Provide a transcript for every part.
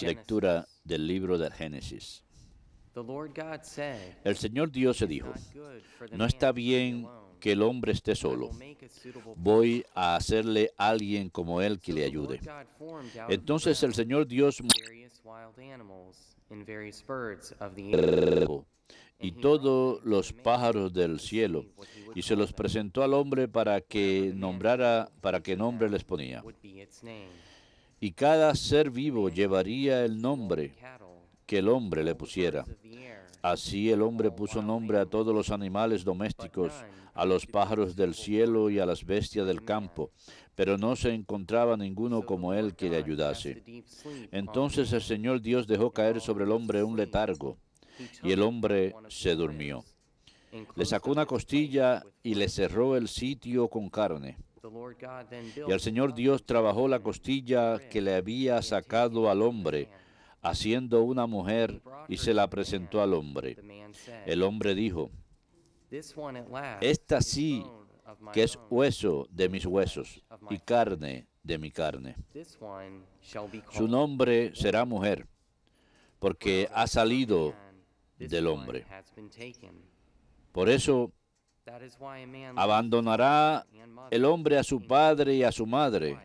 Lectura del libro de Génesis. El Señor Dios se dijo, no está bien que el hombre esté solo. Voy a hacerle a alguien como él que le ayude. Entonces el Señor Dios y todos los pájaros del cielo y se los presentó al hombre para que nombrara para que nombre les ponía y cada ser vivo llevaría el nombre que el hombre le pusiera. Así el hombre puso nombre a todos los animales domésticos, a los pájaros del cielo y a las bestias del campo, pero no se encontraba ninguno como él que le ayudase. Entonces el Señor Dios dejó caer sobre el hombre un letargo, y el hombre se durmió. Le sacó una costilla y le cerró el sitio con carne. Y el Señor Dios trabajó la costilla que le había sacado al hombre, haciendo una mujer, y se la presentó al hombre. El hombre dijo, esta sí que es hueso de mis huesos y carne de mi carne. Su nombre será mujer, porque ha salido del hombre. Por eso Abandonará el hombre a su padre y a su madre,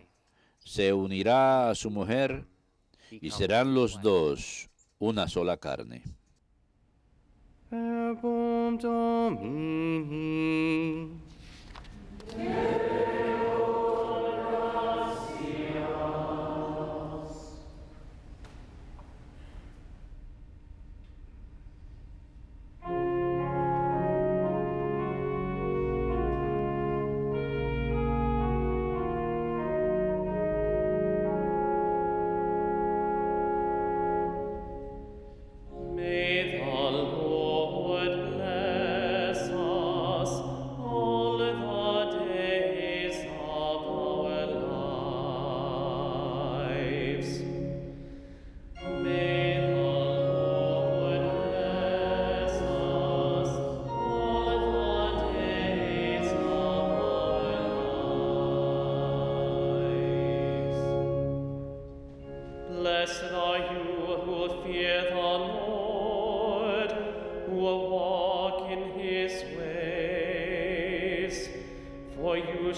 se unirá a su mujer y serán los dos una sola carne.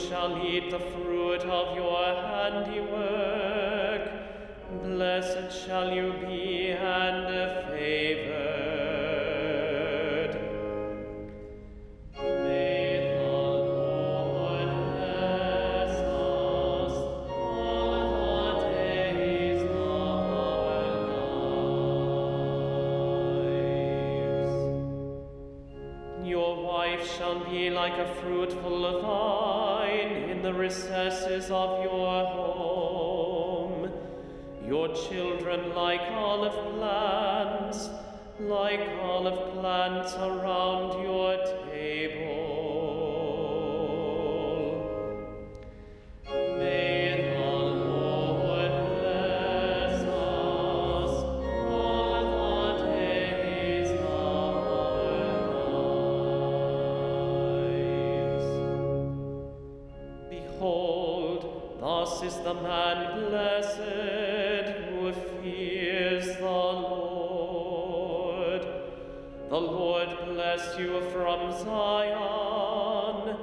shall eat the fruit of your handiwork. Blessed shall you be and favored. of your home. Your children, like olive plants, like olive plants around your Blessed is the man blessed who fears the Lord. The Lord bless you from Zion.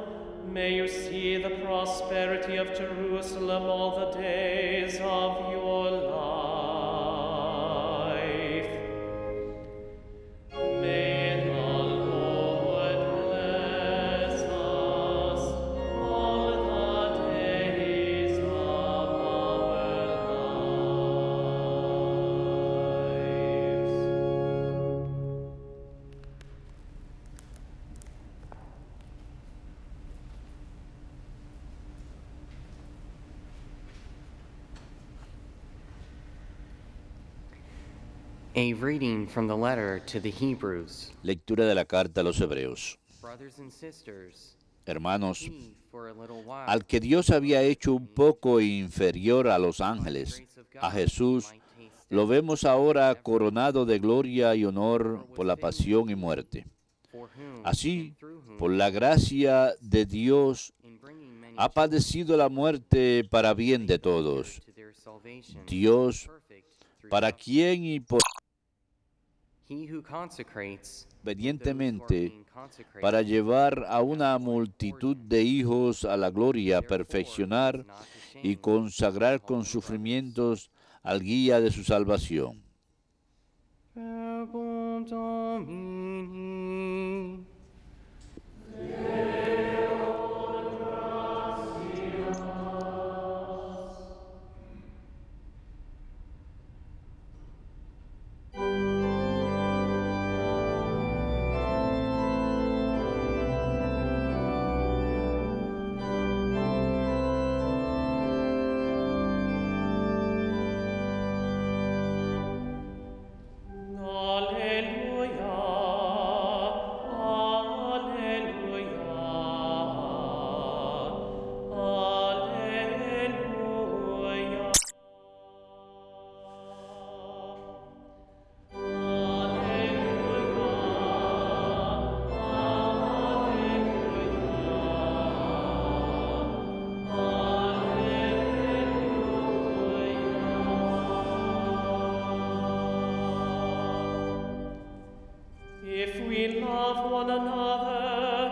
May you see the prosperity of Jerusalem all the days of your life. Lectura de la carta a los hebreos. Hermanos, al que Dios había hecho un poco inferior a los ángeles, a Jesús, lo vemos ahora coronado de gloria y honor por la pasión y muerte. Así, por la gracia de Dios, ha padecido la muerte para bien de todos. Dios, para quién y por obedientemente para llevar a una multitud de hijos a la gloria, perfeccionar y consagrar con sufrimientos al guía de su salvación.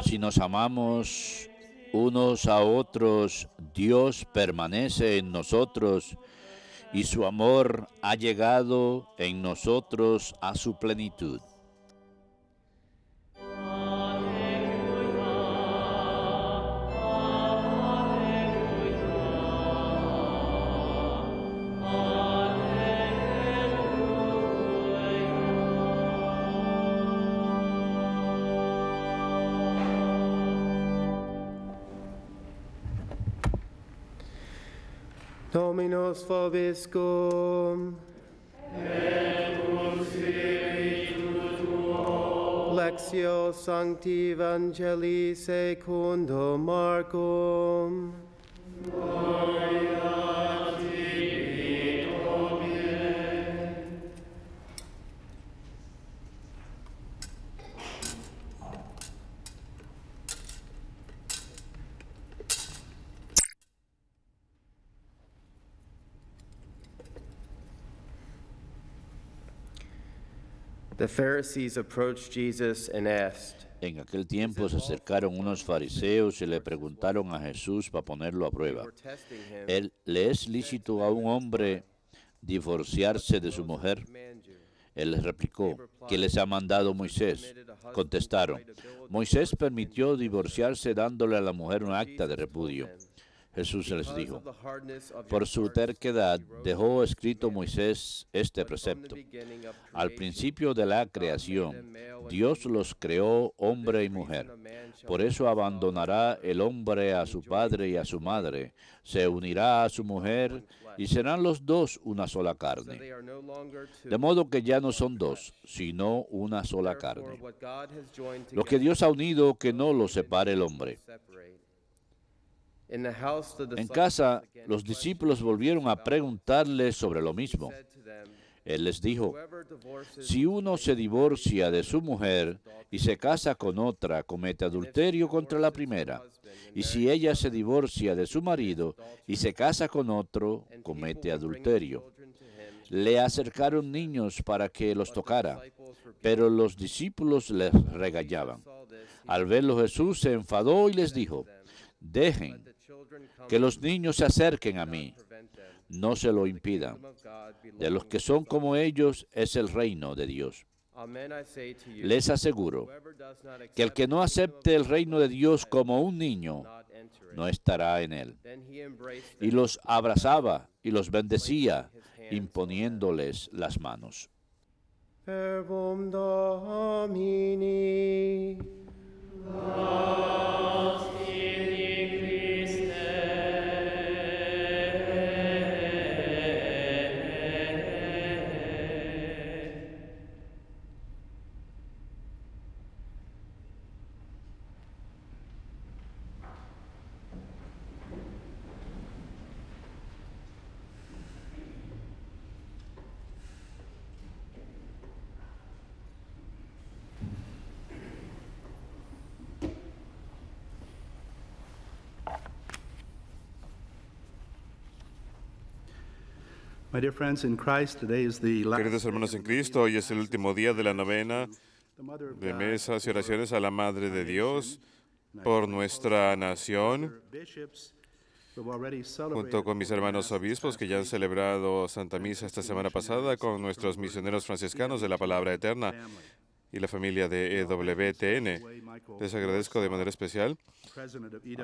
Si nos amamos unos a otros, Dios permanece en nosotros y su amor ha llegado en nosotros a su plenitud. svaviscum. Lexio Sancti Evangelii secundo Marcum. en aquel tiempo se acercaron unos fariseos y le preguntaron a Jesús para ponerlo a prueba. Él, ¿Le es lícito a un hombre divorciarse de su mujer? Él les replicó, ¿qué les ha mandado Moisés? Contestaron, Moisés permitió divorciarse dándole a la mujer un acta de repudio. Jesús les dijo, por su terquedad dejó escrito Moisés este precepto. Al principio de la creación, Dios los creó hombre y mujer. Por eso abandonará el hombre a su padre y a su madre, se unirá a su mujer y serán los dos una sola carne. De modo que ya no son dos, sino una sola carne. Lo que Dios ha unido, que no lo separe el hombre. En casa, los discípulos volvieron a preguntarle sobre lo mismo. Él les dijo, si uno se divorcia de su mujer y se casa con otra, comete adulterio contra la primera. Y si ella se divorcia de su marido y se casa con otro, comete adulterio. Le acercaron niños para que los tocara, pero los discípulos les regañaban. Al verlo Jesús se enfadó y les dijo, dejen, que los niños se acerquen a mí. No se lo impidan. De los que son como ellos es el reino de Dios. Les aseguro que el que no acepte el reino de Dios como un niño no estará en él. Y los abrazaba y los bendecía imponiéndoles las manos. Queridos hermanos en Cristo, hoy es el último día de la novena de mesas y oraciones a la Madre de Dios por nuestra nación, junto con mis hermanos obispos que ya han celebrado Santa Misa esta semana pasada, con nuestros misioneros franciscanos de la Palabra Eterna, y la familia de EWTN. Les agradezco de manera especial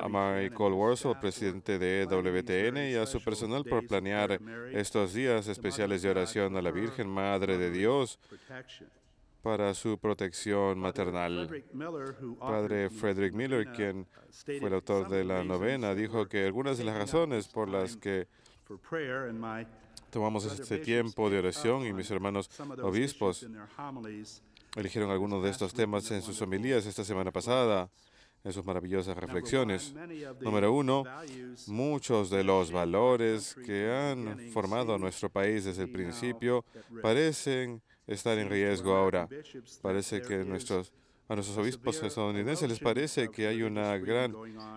a Michael Warsaw, presidente de EWTN, y a su personal por planear estos días especiales de oración a la Virgen Madre de Dios para su protección maternal. Padre Frederick Miller, quien fue el autor de la novena, dijo que algunas de las razones por las que tomamos este tiempo de oración y mis hermanos obispos eligieron algunos de estos temas en sus homilías esta semana pasada, en sus maravillosas reflexiones. Número uno, muchos de los valores que han formado a nuestro país desde el principio parecen estar en riesgo ahora. Parece que a nuestros obispos estadounidenses les parece que hay una gran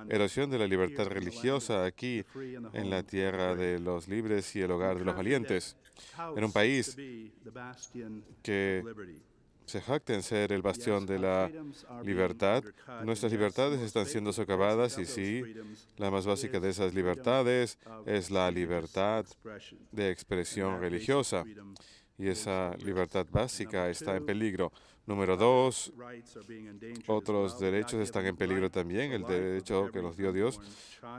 erosión de la libertad religiosa aquí, en la tierra de los libres y el hogar de los valientes, en un país que se jacten ser el bastión de la libertad. Nuestras libertades están siendo socavadas y sí, la más básica de esas libertades es la libertad de expresión religiosa y esa libertad básica está en peligro. Número dos, otros derechos están en peligro también, el derecho que nos dio Dios,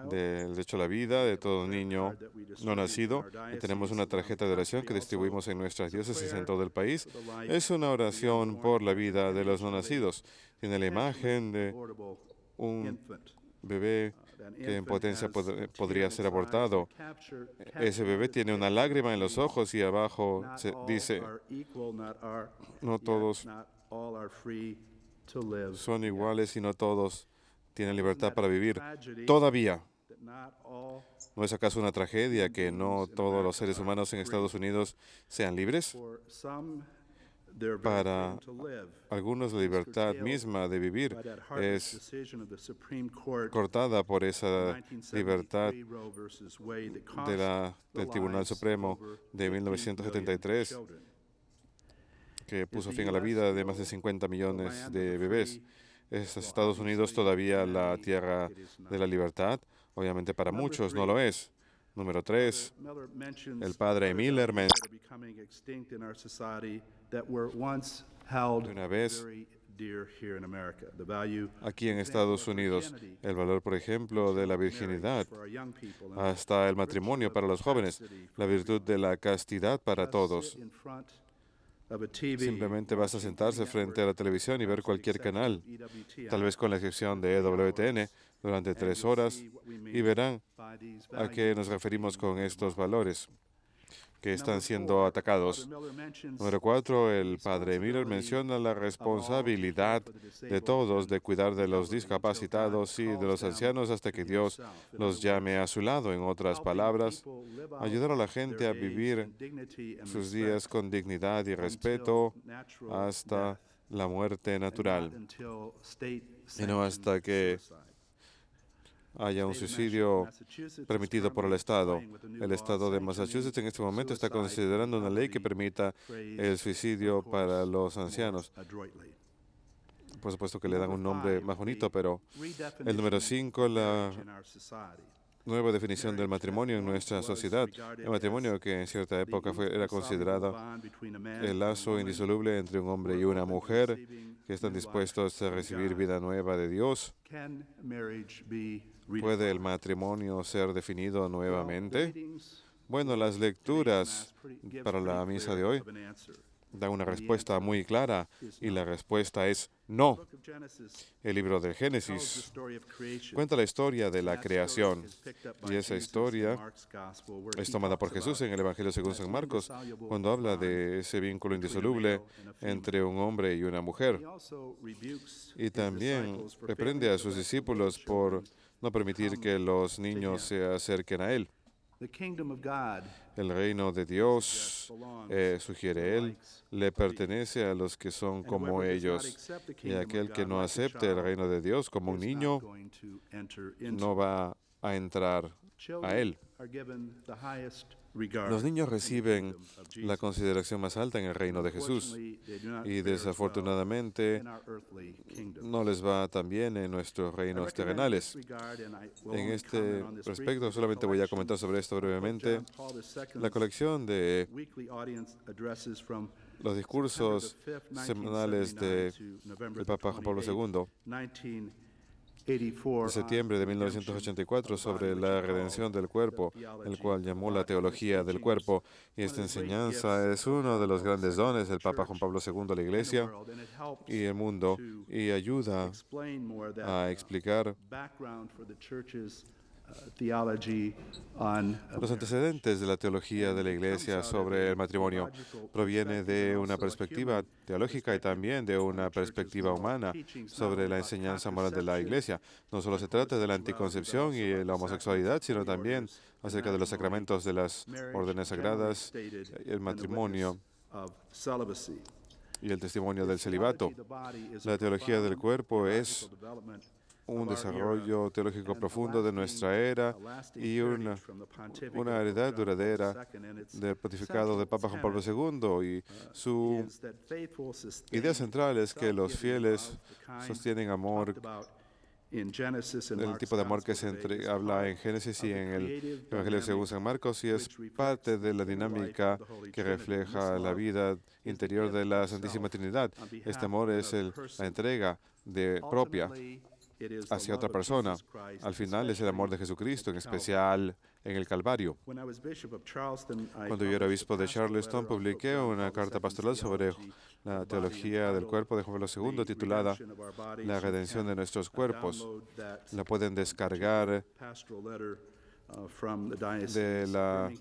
el derecho a la vida de todo niño no nacido y tenemos una tarjeta de oración que distribuimos en nuestras diócesis en todo el país. Es una oración por la vida de los no nacidos. Tiene la imagen de un bebé que en potencia podría ser abortado. Ese bebé tiene una lágrima en los ojos y abajo se dice, no todos son iguales y no todos tienen libertad para vivir. Todavía ¿No es acaso una tragedia que no todos los seres humanos en Estados Unidos sean libres? Para algunos la libertad misma de vivir es cortada por esa libertad del Tribunal Supremo de 1973, que puso fin a la vida de más de 50 millones de bebés. ¿Es Estados Unidos todavía la tierra de la libertad? Obviamente para muchos no lo es. Número tres, el padre Miller uh, menciona de una vez aquí en Estados Unidos el valor, por ejemplo, de la virginidad, hasta el matrimonio para los jóvenes, la virtud de la castidad para todos. Simplemente vas a sentarse frente a la televisión y ver cualquier canal, e tal vez con la excepción de e EWTN, durante tres horas y verán a qué nos referimos con estos valores que están siendo atacados. Número cuatro, el padre Miller menciona la responsabilidad de todos de cuidar de los discapacitados y de los ancianos hasta que Dios los llame a su lado. En otras palabras, ayudar a la gente a vivir sus días con dignidad y respeto hasta la muerte natural y no hasta que haya un suicidio permitido por el Estado. El Estado de Massachusetts en este momento está considerando una ley que permita el suicidio para los ancianos. Por supuesto que le dan un nombre más bonito, pero el número 5, la nueva definición del matrimonio en nuestra sociedad. El matrimonio que en cierta época fue, era considerado el lazo indisoluble entre un hombre y una mujer que están dispuestos a recibir vida nueva de Dios. ¿Puede el matrimonio ser definido nuevamente? Bueno, las lecturas para la misa de hoy dan una respuesta muy clara y la respuesta es no. El libro de Génesis cuenta la historia de la creación y esa historia es tomada por Jesús en el Evangelio según San Marcos cuando habla de ese vínculo indisoluble entre un hombre y una mujer. Y también reprende a sus discípulos por no permitir que los niños se acerquen a Él. El reino de Dios, eh, sugiere él, le pertenece a los que son como ellos. Y aquel que no acepte el reino de Dios como un niño no va a entrar a él. Los niños reciben la consideración más alta en el reino de Jesús y desafortunadamente no les va tan bien en nuestros reinos terrenales. En este respecto, solamente voy a comentar sobre esto brevemente. La colección de los discursos semanales del de Papa Juan Pablo II de septiembre de 1984 uh, sobre la redención del cuerpo, el cual llamó la teología del cuerpo. Y esta enseñanza es uno de los grandes dones del Papa Juan Pablo II a la Iglesia y el mundo y ayuda a uh, explicar Uh, los antecedentes de la teología de la Iglesia sobre el matrimonio proviene de una perspectiva teológica y también de una perspectiva humana sobre la enseñanza moral de la Iglesia. No solo se trata de la anticoncepción y la homosexualidad, sino también acerca de los sacramentos de las órdenes sagradas, el matrimonio y el testimonio del celibato. La teología del cuerpo es un desarrollo teológico profundo de nuestra era y una, una heredad duradera del pontificado de Papa Juan Pablo II. Y uh, su idea central es que los fieles sostienen amor el tipo de amor que se habla en Génesis y en el Evangelio según San Marcos y es parte de la dinámica que refleja la vida interior de la Santísima Trinidad. Este amor es la entrega de propia hacia otra persona. Al final es el amor de Jesucristo, en especial en el Calvario. Cuando yo era obispo de Charleston, publiqué una carta pastoral sobre la teología del cuerpo de Juan Pablo II titulada La redención de nuestros cuerpos. La pueden descargar eh, uh, de la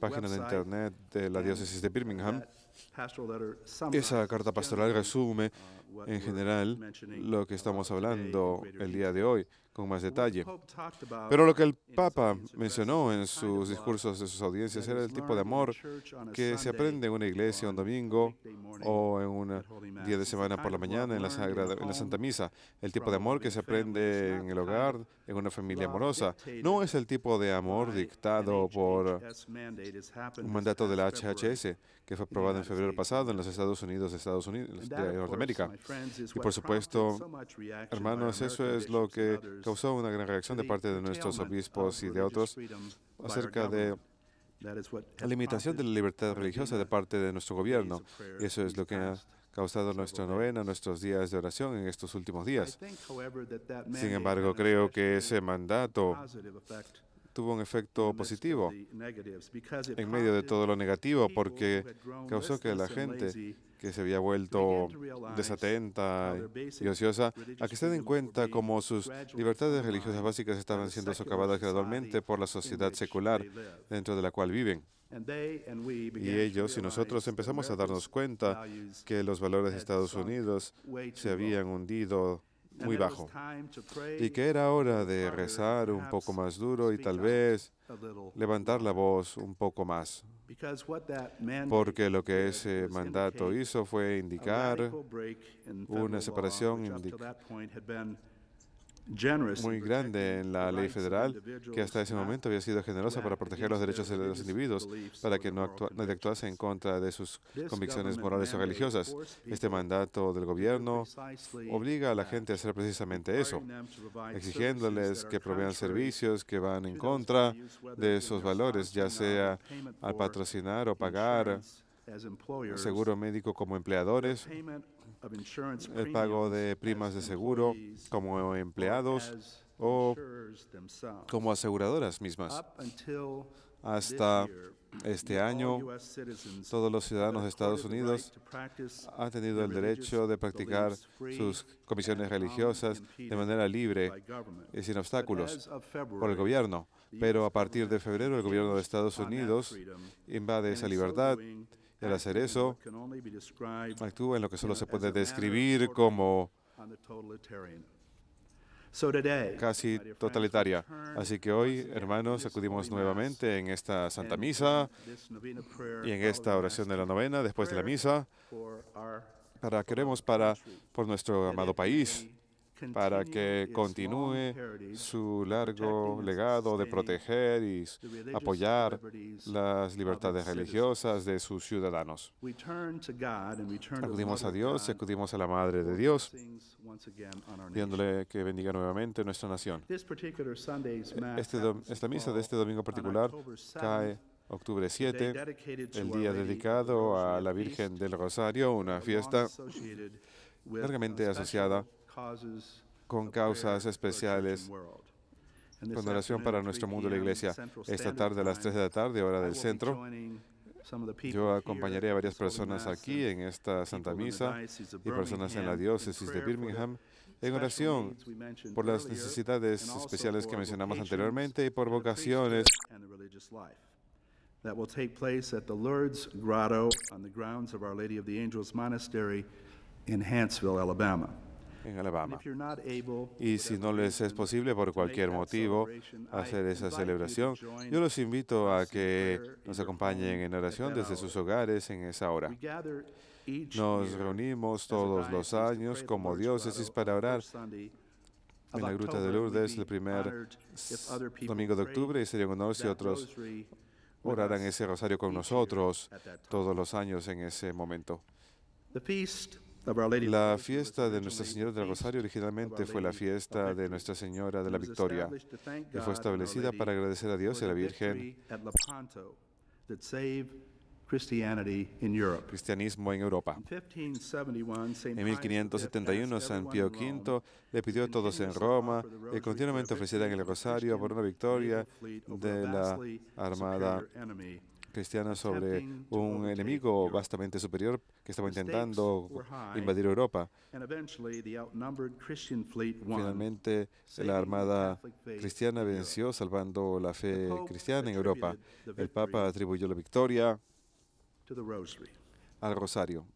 página de internet de la diócesis de Birmingham. Esa carta pastoral resume uh, en general lo que estamos hablando el día de hoy con más detalle. Pero lo que el Papa mencionó en sus discursos de sus audiencias era el tipo de amor que se aprende en una iglesia un domingo o en un día de semana por la mañana en la, Sagrada, en la Santa Misa. El tipo de amor que se aprende en el hogar, en una familia amorosa. No es el tipo de amor dictado por un mandato de la HHS que fue aprobado en febrero pasado en los Estados Unidos, Estados Unidos de Norteamérica. Y por supuesto, hermanos, eso es lo que causó una gran reacción de parte de nuestros obispos y de otros acerca de la limitación de la libertad religiosa de parte de nuestro gobierno. Y eso es lo que ha causado nuestra novena, nuestros días de oración en estos últimos días. Sin embargo, creo que ese mandato tuvo un efecto positivo en medio de todo lo negativo porque causó que la gente que se había vuelto desatenta y ociosa, a que se den cuenta cómo sus libertades religiosas básicas estaban siendo socavadas gradualmente por la sociedad secular dentro de la cual viven. Y ellos y nosotros empezamos a darnos cuenta que los valores de Estados Unidos se habían hundido muy bajo y que era hora de rezar un poco más duro y tal vez levantar la voz un poco más. Porque lo que ese mandato hizo fue indicar una separación muy grande en la ley federal que hasta ese momento había sido generosa para proteger los derechos de los individuos, para que no actuase en contra de sus convicciones morales o religiosas. Este mandato del gobierno obliga a la gente a hacer precisamente eso, exigiéndoles que provean servicios que van en contra de esos valores, ya sea al patrocinar o pagar seguro médico como empleadores el pago de primas de seguro como empleados o como aseguradoras mismas. Hasta este año, todos los ciudadanos de Estados Unidos han tenido el derecho de practicar sus comisiones religiosas de manera libre y sin obstáculos por el gobierno. Pero a partir de febrero, el gobierno de Estados Unidos invade esa libertad el hacer eso, actúa en lo que solo se puede describir como casi totalitaria. Así que hoy, hermanos, acudimos nuevamente en esta Santa Misa y en esta oración de la novena, después de la misa, para queremos para por nuestro amado país para que continúe su largo legado de proteger y apoyar las libertades religiosas de sus ciudadanos. Acudimos a Dios acudimos a la Madre de Dios, pidiéndole que bendiga nuevamente nuestra nación. Este esta misa de este domingo particular cae octubre 7, el día dedicado a la Virgen del Rosario, una fiesta largamente asociada con causas especiales con oración para nuestro mundo de la iglesia. Esta tarde a las 3 de la tarde, hora del centro, yo acompañaré a varias personas aquí en esta Santa Misa y personas en la diócesis de Birmingham en oración por las necesidades especiales que mencionamos anteriormente y por vocaciones that will take place at the Lourdes Grotto on the grounds of Our Lady of the Angels Monastery in Alabama en Alabama. Y si no les es posible por cualquier motivo hacer esa celebración, yo los invito a que nos acompañen en oración desde sus hogares en esa hora. Nos reunimos todos los años como diócesis para orar en la Gruta de Lourdes el primer domingo de octubre y sería un honor si otros oraran ese rosario con nosotros todos los años en ese momento. La fiesta de Nuestra Señora del Rosario originalmente fue la fiesta de Nuestra Señora de la Victoria y fue establecida para agradecer a Dios y a la Virgen cristianismo en Europa. En 1571, San Pío V le pidió a todos en Roma que continuamente ofrecieran el rosario por una victoria de la Armada cristiana sobre un enemigo vastamente superior que estaba intentando invadir Europa. Finalmente, la armada cristiana venció, salvando la fe cristiana en Europa. El Papa atribuyó la victoria al rosario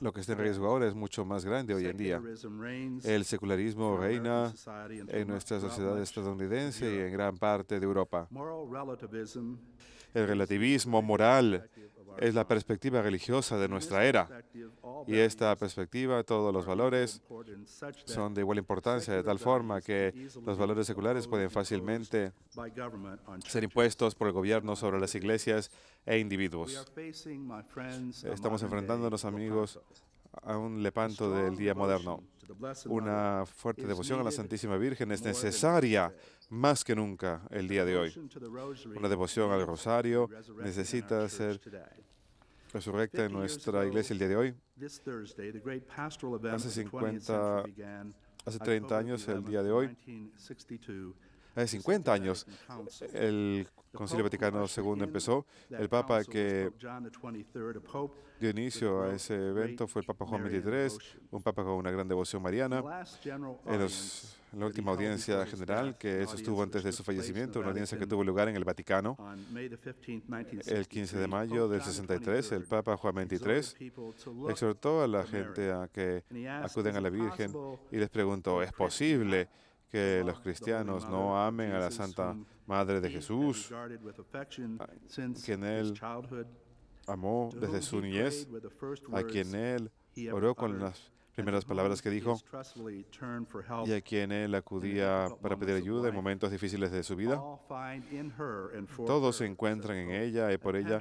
lo que está en riesgo ahora es mucho más grande hoy en día. El secularismo reina en nuestra sociedad estadounidense y en gran parte de Europa. El relativismo moral es la perspectiva religiosa de nuestra era. Y esta perspectiva, todos los valores son de igual importancia, de tal forma que los valores seculares pueden fácilmente ser impuestos por el gobierno sobre las iglesias e individuos. Estamos enfrentándonos, amigos, a un lepanto del día moderno. Una fuerte devoción a la Santísima Virgen es necesaria más que nunca el día de hoy. Una devoción al rosario necesita ser resurrecta en nuestra iglesia el día de hoy. Hace 50, hace 30 años, el día de hoy, hace 50 años. El Concilio Vaticano II empezó. El Papa que dio inicio a ese evento fue el Papa Juan XXIII, un Papa con una gran devoción mariana. En, la última audiencia general que eso estuvo antes de su fallecimiento, una audiencia que tuvo lugar en el Vaticano el 15 de mayo del 63, el Papa Juan XXIII exhortó a la gente a que acuden a la Virgen y les preguntó, ¿es posible que los cristianos no amen a la Santa Madre de Jesús, quien él amó desde su niñez, a quien él oró con las primeras palabras que dijo y a quien él acudía para pedir ayuda en momentos difíciles de su vida. Todos se encuentran en ella y por ella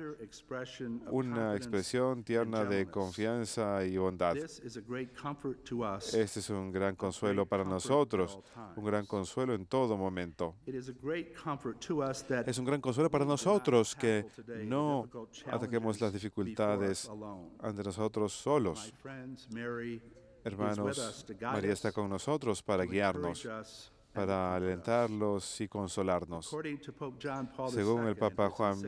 una expresión tierna de confianza y bondad. Este es un gran consuelo para nosotros, un gran consuelo en todo momento. Es un gran consuelo para nosotros que no ataquemos las dificultades ante nosotros solos. Hermanos, María está con nosotros para guiarnos, para alentarlos y consolarnos. Según el Papa Juan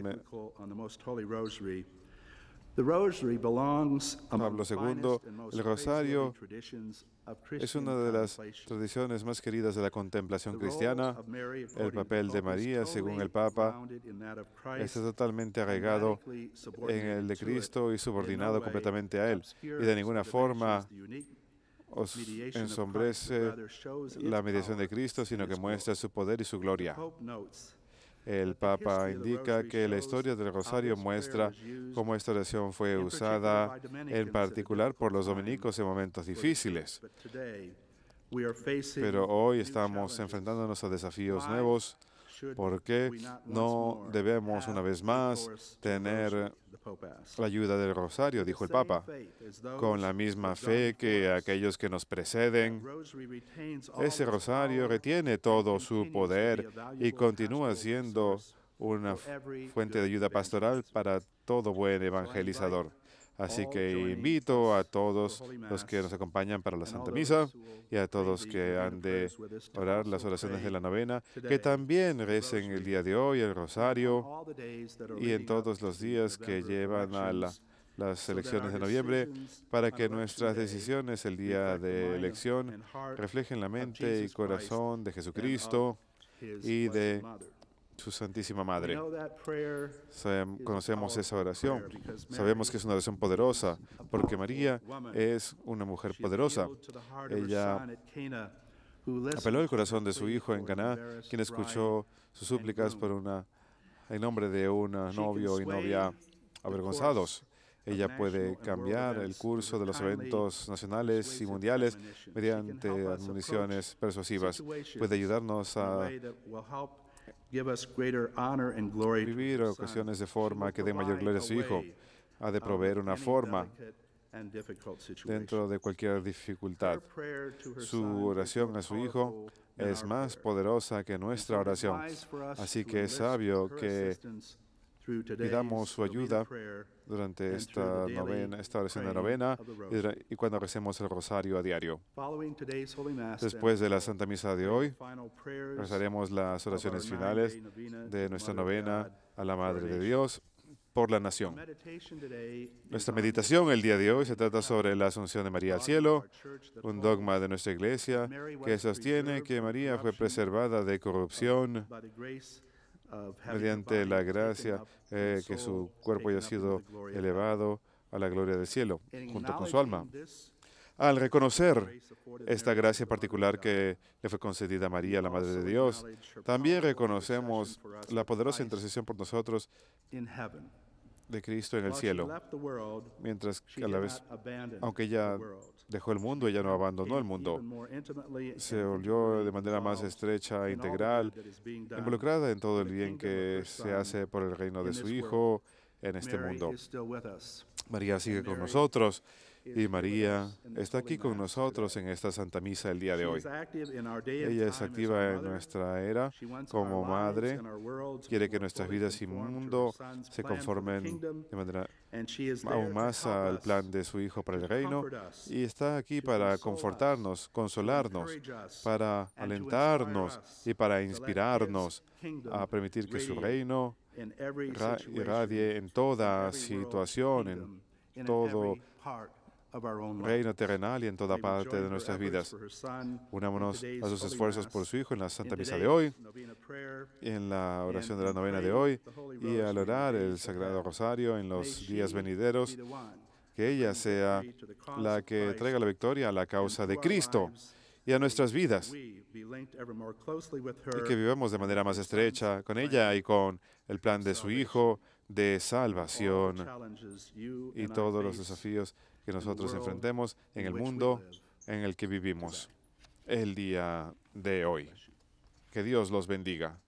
Pablo II, el rosario es una de las tradiciones más queridas de la contemplación cristiana. El papel de María, según el Papa, está totalmente arraigado en el de Cristo y subordinado completamente a Él, y de ninguna forma ensombrece la mediación de Cristo, sino que muestra su poder y su gloria. El Papa indica que la historia del Rosario muestra cómo esta oración fue usada en particular por los dominicos en momentos difíciles. Pero hoy estamos enfrentándonos a desafíos nuevos ¿Por qué no debemos una vez más tener la ayuda del rosario? Dijo el Papa. Con la misma fe que aquellos que nos preceden, ese rosario retiene todo su poder y continúa siendo una fuente de ayuda pastoral para todo buen evangelizador. Así oh, que invito a todos los que nos acompañan para la Santa Misa y a todos que han de orar las oraciones de la novena, que también recen el día de hoy el rosario y en todos los días que llevan a las elecciones de noviembre, para que nuestras decisiones el día de elección reflejen la mente y corazón de Jesucristo y de su Santísima Madre. Conocemos esa oración. Sabemos que es una oración poderosa, porque María es una mujer poderosa. Ella apeló el corazón de su hijo en Caná, quien escuchó sus súplicas por una, en nombre de un novio y novia avergonzados. Ella puede cambiar el curso de los eventos nacionales y mundiales mediante admoniciones persuasivas. Puede ayudarnos a Vivir ocasiones de forma que dé mayor gloria a su Hijo ha de uh, proveer una forma dentro de cualquier dificultad. Su oración a su Hijo es más poderosa que nuestra oración. Así que es sabio que y damos su ayuda durante esta novena, esta oración de novena y cuando recemos el rosario a diario. Después de la Santa Misa de hoy, rezaremos las oraciones finales de nuestra novena a la Madre de Dios por la nación. Nuestra meditación el día de hoy se trata sobre la Asunción de María al cielo, un dogma de nuestra iglesia que sostiene que María fue preservada de corrupción mediante la gracia eh, que su cuerpo haya sido elevado a la gloria del cielo, junto con su alma. Al reconocer esta gracia particular que le fue concedida a María, la Madre de Dios, también reconocemos la poderosa intercesión por nosotros en de Cristo en el cielo. Mientras que a la vez, aunque ella dejó el mundo, ella no abandonó el mundo. Se volvió de manera más estrecha, integral, involucrada en todo el bien que se hace por el reino de su Hijo en este mundo. María sigue con nosotros y María está aquí con nosotros en esta Santa Misa el día de hoy. Ella es activa en nuestra era como madre, quiere que nuestras vidas y mundo se conformen de manera aún más al plan de su Hijo para el reino y está aquí para confortarnos, consolarnos, para alentarnos y para inspirarnos a permitir que su reino irradie en toda situación, en todo reino terrenal y en toda parte de nuestras vidas. Unámonos a sus esfuerzos por su Hijo en la Santa Misa de hoy, en la oración de la novena de hoy y al orar el Sagrado Rosario en los días venideros. Que ella sea la que traiga la victoria a la causa de Cristo y a nuestras vidas, y que vivamos de manera más estrecha con ella y con el plan de su Hijo de salvación y todos los desafíos que nosotros enfrentemos en el mundo en el que vivimos el día de hoy. Que Dios los bendiga.